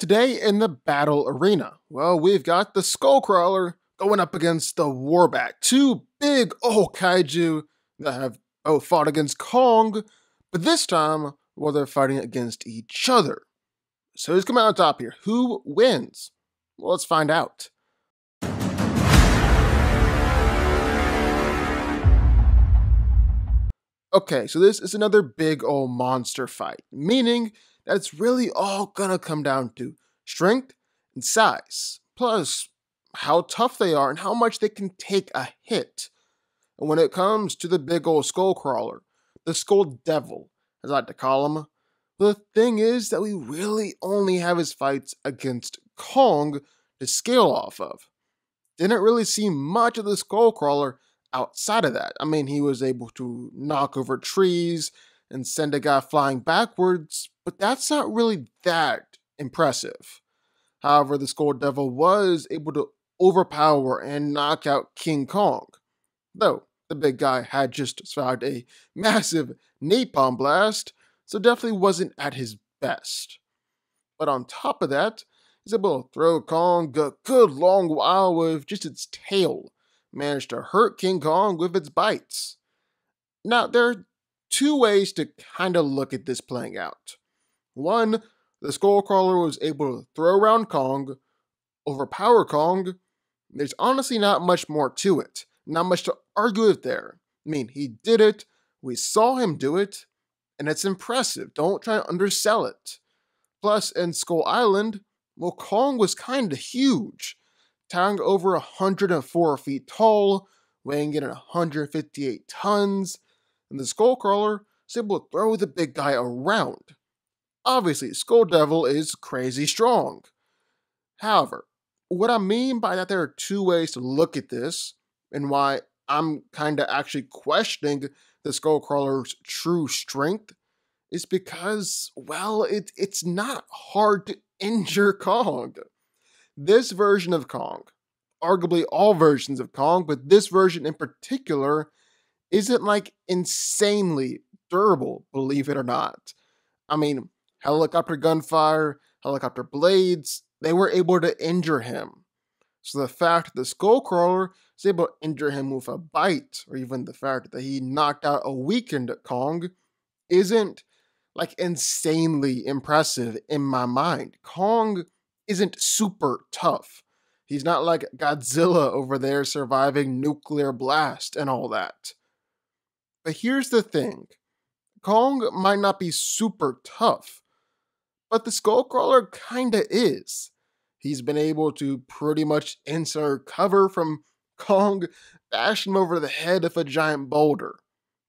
Today in the battle arena, well, we've got the Skullcrawler going up against the Warbat, two big old kaiju that have both fought against Kong, but this time, well, they're fighting against each other. So who's coming out on top here? Who wins? Well, let's find out. Okay, so this is another big old monster fight, meaning that it's really all gonna come down to strength and size, plus how tough they are and how much they can take a hit. And when it comes to the big old skull crawler, the skull devil, as I like to call him, the thing is that we really only have his fights against Kong to scale off of. Didn't really see much of the skull crawler outside of that. I mean, he was able to knock over trees and send a guy flying backwards, but that's not really that impressive. However, the Skull Devil was able to overpower and knock out King Kong, though the big guy had just survived a massive napalm blast, so definitely wasn't at his best. But on top of that, he's able to throw Kong a good long while with just its tail managed to hurt King Kong with its bites. Now, there are two ways to kind of look at this playing out. One, the Skullcrawler was able to throw around Kong, overpower Kong. There's honestly not much more to it, not much to argue with there. I mean, he did it, we saw him do it, and it's impressive. Don't try to undersell it. Plus, in Skull Island, well, Kong was kind of huge towering over 104 feet tall, weighing in at 158 tons, and the Skullcrawler is able to throw the big guy around. Obviously, Skull Devil is crazy strong. However, what I mean by that there are two ways to look at this, and why I'm kind of actually questioning the Skullcrawler's true strength, is because, well, it, it's not hard to injure Kong. This version of Kong, arguably all versions of Kong, but this version in particular, isn't like insanely durable, believe it or not. I mean, helicopter gunfire, helicopter blades, they were able to injure him. So the fact that the Skullcrawler was able to injure him with a bite, or even the fact that he knocked out a weakened Kong, isn't like insanely impressive in my mind. Kong isn't super tough. He's not like Godzilla over there surviving nuclear blast and all that. But here's the thing Kong might not be super tough, but the Skullcrawler kinda is. He's been able to pretty much insert cover from Kong, bash him over the head of a giant boulder.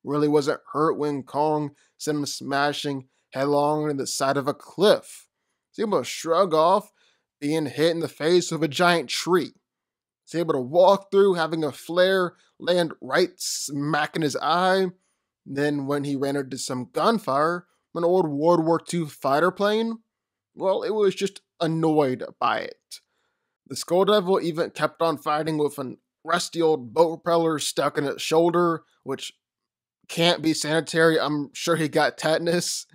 Really wasn't hurt when Kong sent him smashing headlong into the side of a cliff. He's able to shrug off being hit in the face of a giant tree. He's able to walk through, having a flare land right smack in his eye. Then, when he ran into some gunfire an old World War II fighter plane, well, it was just annoyed by it. The Skull Devil even kept on fighting with an rusty old boat propeller stuck in its shoulder, which can't be sanitary. I'm sure he got tetanus.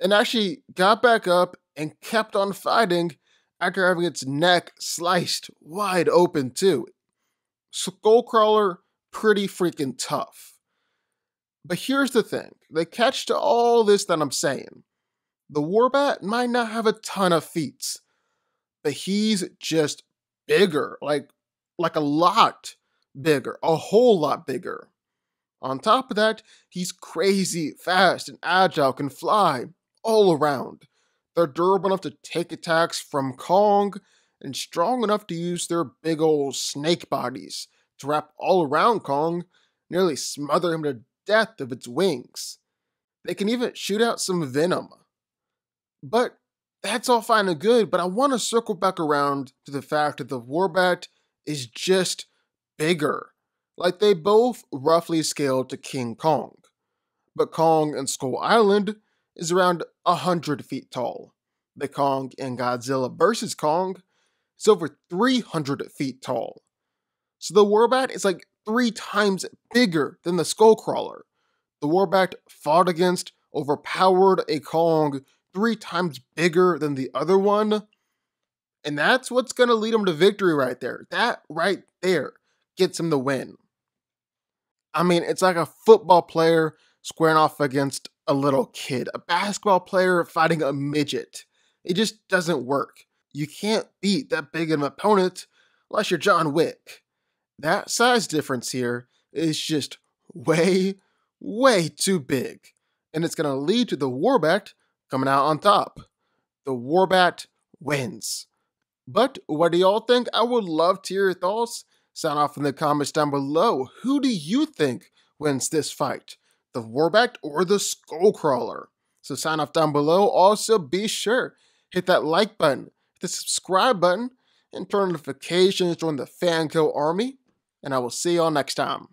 And actually got back up and kept on fighting after having its neck sliced wide open, too. Skullcrawler, pretty freaking tough. But here's the thing the catch to all this that I'm saying the Warbat might not have a ton of feats, but he's just bigger, like, like a lot bigger, a whole lot bigger. On top of that, he's crazy fast and agile, can fly all around. They're durable enough to take attacks from Kong and strong enough to use their big old snake bodies to wrap all around Kong, nearly smother him to death with its wings. They can even shoot out some venom. But that's all fine and good, but I want to circle back around to the fact that the Warbat is just bigger. Like they both roughly scale to King Kong. But Kong and Skull Island is around 100 feet tall the Kong in Godzilla versus Kong is over 300 feet tall. So the Warbat is like three times bigger than the Skullcrawler. The Warbat fought against, overpowered a Kong three times bigger than the other one. And that's what's going to lead him to victory right there. That right there gets him the win. I mean, it's like a football player squaring off against a little kid, a basketball player fighting a midget. It just doesn't work. You can't beat that big of an opponent unless you're John Wick. That size difference here is just way, way too big. And it's going to lead to the Warbat coming out on top. The Warbat wins. But what do y'all think? I would love to hear your thoughts. Sound off in the comments down below. Who do you think wins this fight? The Warbat or the Skullcrawler? So sign off down below. Also, be sure hit that like button, hit the subscribe button, and turn notifications, join the Fanco army, and I will see y'all next time.